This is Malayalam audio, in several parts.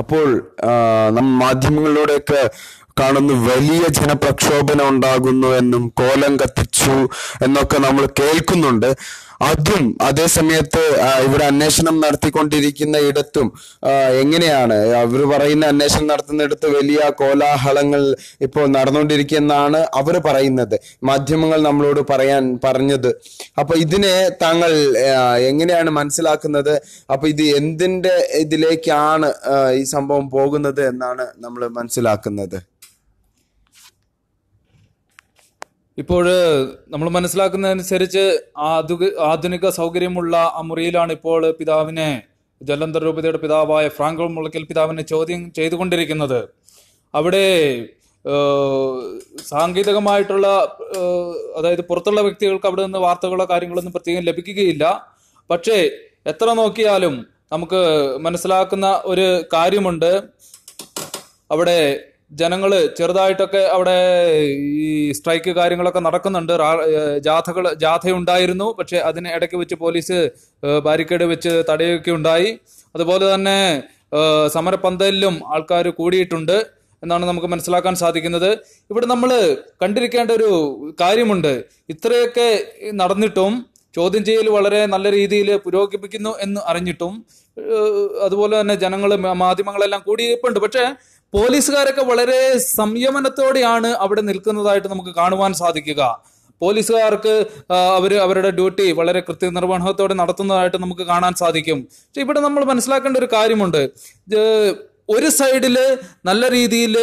അപ്പോൾ മാധ്യമങ്ങളിലൂടെയൊക്കെ കാണുന്ന വലിയ ജനപ്രക്ഷോഭനം ഉണ്ടാകുന്നു എന്നും കോലം കത്തിച്ചു എന്നൊക്കെ നമ്മൾ കേൾക്കുന്നുണ്ട് അതും അതേ സമയത്ത് ഇവിടെ അന്വേഷണം നടത്തിക്കൊണ്ടിരിക്കുന്ന ഇടത്തും എങ്ങനെയാണ് അവർ പറയുന്ന അന്വേഷണം നടത്തുന്നിടത്ത് വലിയ കോലാഹലങ്ങൾ ഇപ്പോൾ നടന്നുകൊണ്ടിരിക്കുന്നതാണ് അവർ പറയുന്നത് മാധ്യമങ്ങൾ നമ്മളോട് പറയാൻ പറഞ്ഞത് അപ്പൊ ഇതിനെ താങ്കൾ എങ്ങനെയാണ് മനസ്സിലാക്കുന്നത് അപ്പൊ ഇത് എന്തിന്റെ ഇതിലേക്കാണ് ഈ സംഭവം പോകുന്നത് എന്നാണ് നമ്മൾ മനസ്സിലാക്കുന്നത് ഇപ്പോൾ നമ്മൾ മനസ്സിലാക്കുന്നതനുസരിച്ച് ആധുക ആധുനിക സൗകര്യമുള്ള ആ മുറിയിലാണ് ഇപ്പോൾ പിതാവിനെ ജലന്ധർ രൂപതയുടെ പിതാവായ ഫ്രാങ്കോ മുളക്കൽ പിതാവിനെ ചോദ്യം ചെയ്തുകൊണ്ടിരിക്കുന്നത് അവിടെ സാങ്കേതികമായിട്ടുള്ള അതായത് പുറത്തുള്ള വ്യക്തികൾക്ക് അവിടെ നിന്ന് വാർത്തകളോ കാര്യങ്ങളൊന്നും പ്രത്യേകം ലഭിക്കുകയില്ല പക്ഷേ എത്ര നോക്കിയാലും നമുക്ക് മനസ്സിലാക്കുന്ന ഒരു കാര്യമുണ്ട് അവിടെ ജനങ്ങൾ ചെറുതായിട്ടൊക്കെ അവിടെ ഈ സ്ട്രൈക്ക് കാര്യങ്ങളൊക്കെ നടക്കുന്നുണ്ട് ജാഥകൾ ജാഥയുണ്ടായിരുന്നു പക്ഷെ അതിന് ഇടയ്ക്ക് വെച്ച് പോലീസ് ബാരിക്കേഡ് വെച്ച് തടയുകയൊക്കെ ഉണ്ടായി അതുപോലെ തന്നെ സമരപന്തലിലും ആൾക്കാർ കൂടിയിട്ടുണ്ട് എന്നാണ് നമുക്ക് മനസ്സിലാക്കാൻ സാധിക്കുന്നത് ഇവിടെ നമ്മൾ കണ്ടിരിക്കേണ്ട ഒരു കാര്യമുണ്ട് ഇത്രയൊക്കെ നടന്നിട്ടും ചോദ്യം ചെയ്യൽ വളരെ നല്ല രീതിയിൽ പുരോഗമിക്കുന്നു എന്ന് അറിഞ്ഞിട്ടും അതുപോലെ തന്നെ ജനങ്ങൾ മാധ്യമങ്ങളെല്ലാം കൂടിയിട്ടുണ്ട് പക്ഷേ പോലീസുകാരൊക്കെ വളരെ സംയമനത്തോടെയാണ് അവിടെ നിൽക്കുന്നതായിട്ട് നമുക്ക് കാണുവാൻ സാധിക്കുക പോലീസുകാർക്ക് അവർ അവരുടെ ഡ്യൂട്ടി വളരെ കൃത്യനിർവഹണത്തോടെ നടത്തുന്നതായിട്ട് നമുക്ക് കാണാൻ സാധിക്കും പക്ഷെ ഇവിടെ നമ്മൾ മനസ്സിലാക്കേണ്ട ഒരു കാര്യമുണ്ട് ഒരു സൈഡില് നല്ല രീതിയിൽ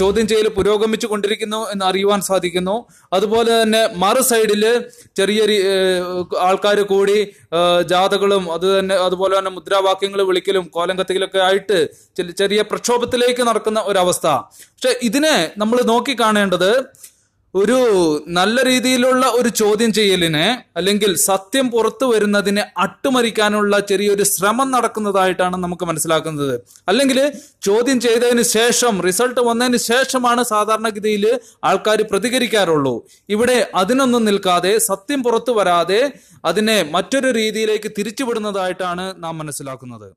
ചോദ്യം ചെയ്യൽ പുരോഗമിച്ചു കൊണ്ടിരിക്കുന്നു എന്ന് അറിയുവാൻ സാധിക്കുന്നു അതുപോലെ തന്നെ മറു സൈഡില് ചെറിയ ആൾക്കാർ കൂടി ജാഥകളും അത് തന്നെ അതുപോലെ തന്നെ മുദ്രാവാക്യങ്ങൾ വിളിക്കലും കോലം ആയിട്ട് ചെറിയ പ്രക്ഷോഭത്തിലേക്ക് നടക്കുന്ന ഒരവസ്ഥ പക്ഷെ ഇതിനെ നമ്മൾ നോക്കിക്കാണേണ്ടത് ഒരു നല്ല രീതിയിലുള്ള ഒരു ചോദ്യം ചെയ്യലിനെ അല്ലെങ്കിൽ സത്യം പുറത്തു വരുന്നതിനെ അട്ടുമറിക്കാനുള്ള ചെറിയൊരു ശ്രമം നടക്കുന്നതായിട്ടാണ് നമുക്ക് മനസ്സിലാക്കുന്നത് അല്ലെങ്കിൽ ചോദ്യം ചെയ്തതിന് ശേഷം റിസൾട്ട് വന്നതിന് ശേഷമാണ് സാധാരണഗതിയിൽ ആൾക്കാർ പ്രതികരിക്കാറുള്ളൂ ഇവിടെ അതിനൊന്നും നിൽക്കാതെ സത്യം പുറത്തു വരാതെ അതിനെ മറ്റൊരു രീതിയിലേക്ക് തിരിച്ചുവിടുന്നതായിട്ടാണ് നാം മനസ്സിലാക്കുന്നത്